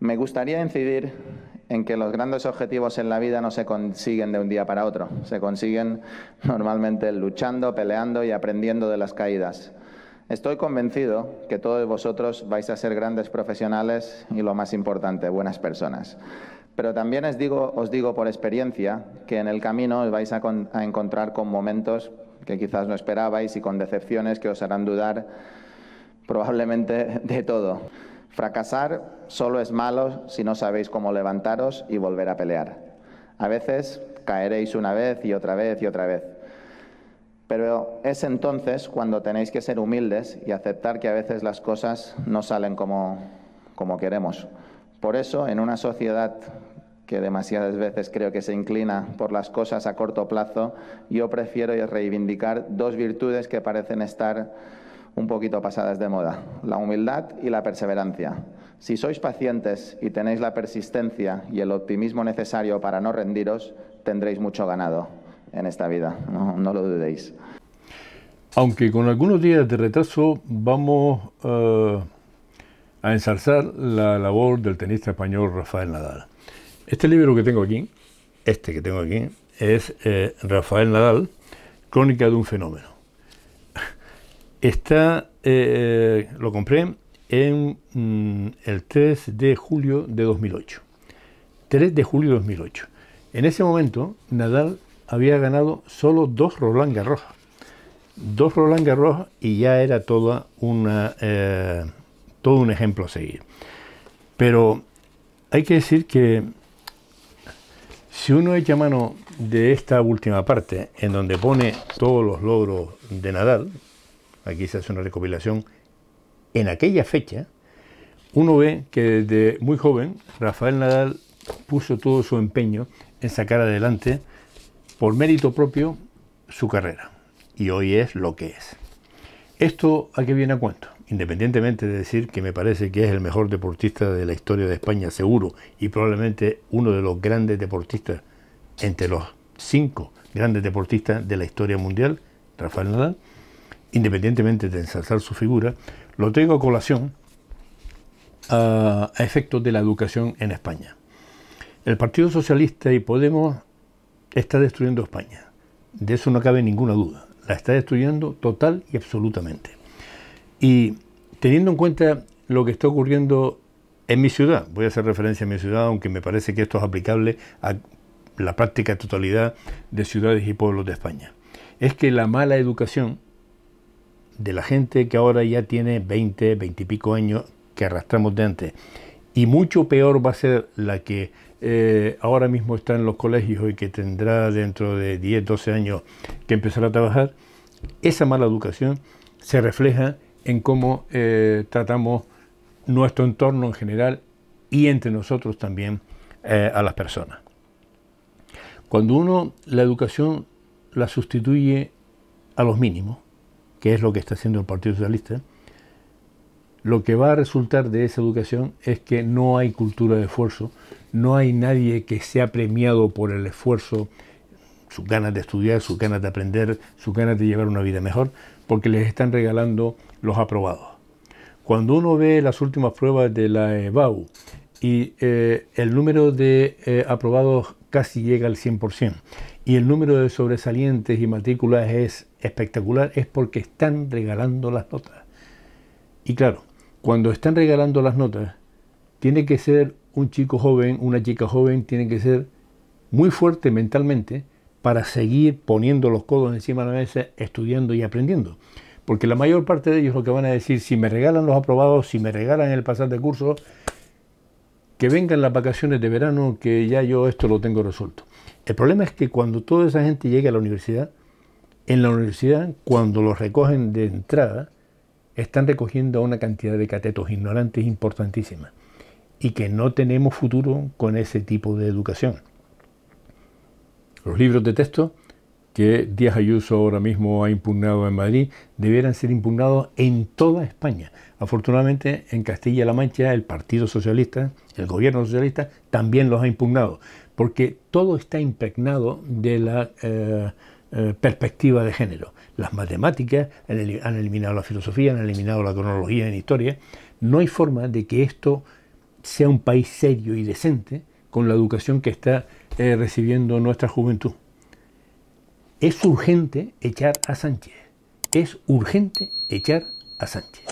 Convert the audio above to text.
Me gustaría incidir en que los grandes objetivos en la vida no se consiguen de un día para otro, se consiguen normalmente luchando, peleando y aprendiendo de las caídas. Estoy convencido que todos vosotros vais a ser grandes profesionales y lo más importante, buenas personas. Pero también os digo, os digo por experiencia que en el camino os vais a encontrar con momentos que quizás no esperabais y con decepciones que os harán dudar probablemente de todo. Fracasar solo es malo si no sabéis cómo levantaros y volver a pelear. A veces caeréis una vez y otra vez y otra vez. Pero es entonces cuando tenéis que ser humildes y aceptar que a veces las cosas no salen como, como queremos. Por eso, en una sociedad que demasiadas veces creo que se inclina por las cosas a corto plazo, yo prefiero reivindicar dos virtudes que parecen estar un poquito pasadas de moda, la humildad y la perseverancia. Si sois pacientes y tenéis la persistencia y el optimismo necesario para no rendiros, tendréis mucho ganado en esta vida, no, lo dudéis. Aunque con algunos días de retraso vamos eh, a ensalzar la labor del tenista español Rafael Nadal. Este libro que tengo aquí, este que tengo aquí, es eh, Rafael Nadal, Crónica de un fenómeno. Está, eh, lo compré en mm, el 3 de julio de 2008. 3 de julio de 2008. En ese momento, Nadal había ganado solo dos Roland Garros. Dos Roland Garros y ya era toda una, eh, todo un ejemplo a seguir. Pero hay que decir que si uno echa mano de esta última parte, en donde pone todos los logros de Nadal, aquí se hace una recopilación, en aquella fecha, uno ve que desde muy joven Rafael Nadal puso todo su empeño en sacar adelante, por mérito propio, su carrera. Y hoy es lo que es. Esto a qué viene a cuento. Independientemente de decir que me parece que es el mejor deportista de la historia de España, seguro, y probablemente uno de los grandes deportistas, entre los cinco grandes deportistas de la historia mundial, Rafael Nadal, independientemente de ensalzar su figura, lo tengo a colación a, efectos de la educación en España. El Partido Socialista y Podemos está destruyendo España. De eso no cabe ninguna duda. La está destruyendo total y absolutamente. Y teniendo en cuenta lo que está ocurriendo en mi ciudad, voy a hacer referencia a mi ciudad, aunque me parece que esto es aplicable a la práctica totalidad de ciudades y pueblos de España, es que la mala educación de la gente que ahora ya tiene 20, 20 y pico años que arrastramos de antes. Y mucho peor va a ser la que eh, ahora mismo está en los colegios y que tendrá dentro de 10, 12 años que empezará a trabajar. Esa mala educación se refleja en cómo eh, tratamos nuestro entorno en general y entre nosotros también eh, a las personas. Cuando uno la educación la sustituye a los mínimos, que es lo que está haciendo el Partido Socialista, lo que va a resultar de esa educación es que no hay cultura de esfuerzo, no hay nadie que sea premiado por el esfuerzo, sus ganas de estudiar, sus ganas de aprender, sus ganas de llevar una vida mejor, porque les están regalando los aprobados. Cuando uno ve las últimas pruebas de la EBAU eh, y eh, el número de eh, aprobados casi llega al 100%. Y el número de sobresalientes y matrículas es espectacular, es porque están regalando las notas. Y claro, cuando están regalando las notas, tiene que ser un chico joven, una chica joven, tiene que ser muy fuerte mentalmente para seguir poniendo los codos encima de la mesa, estudiando y aprendiendo. Porque la mayor parte de ellos lo que van a decir, si me regalan los aprobados, si me regalan el pasar de curso, que vengan las vacaciones de verano, que ya yo esto lo tengo resuelto. El problema es que cuando toda esa gente llegue a la universidad, en la universidad, cuando los recogen de entrada, están recogiendo una cantidad de catetos ignorantes importantísima y que no tenemos futuro con ese tipo de educación. Los libros de texto que Díaz Ayuso ahora mismo ha impugnado en Madrid debieran ser impugnados en toda España. Afortunadamente, en Castilla-La Mancha, el Partido Socialista, el Gobierno Socialista, también los ha impugnado, porque todo está impregnado de la eh, eh, perspectiva de género. Las matemáticas han eliminado la filosofía, han eliminado la cronología en historia. No hay forma de que esto sea un país serio y decente con la educación que está eh, recibiendo nuestra juventud. Es urgente echar a Sánchez. Es urgente echar a Sánchez.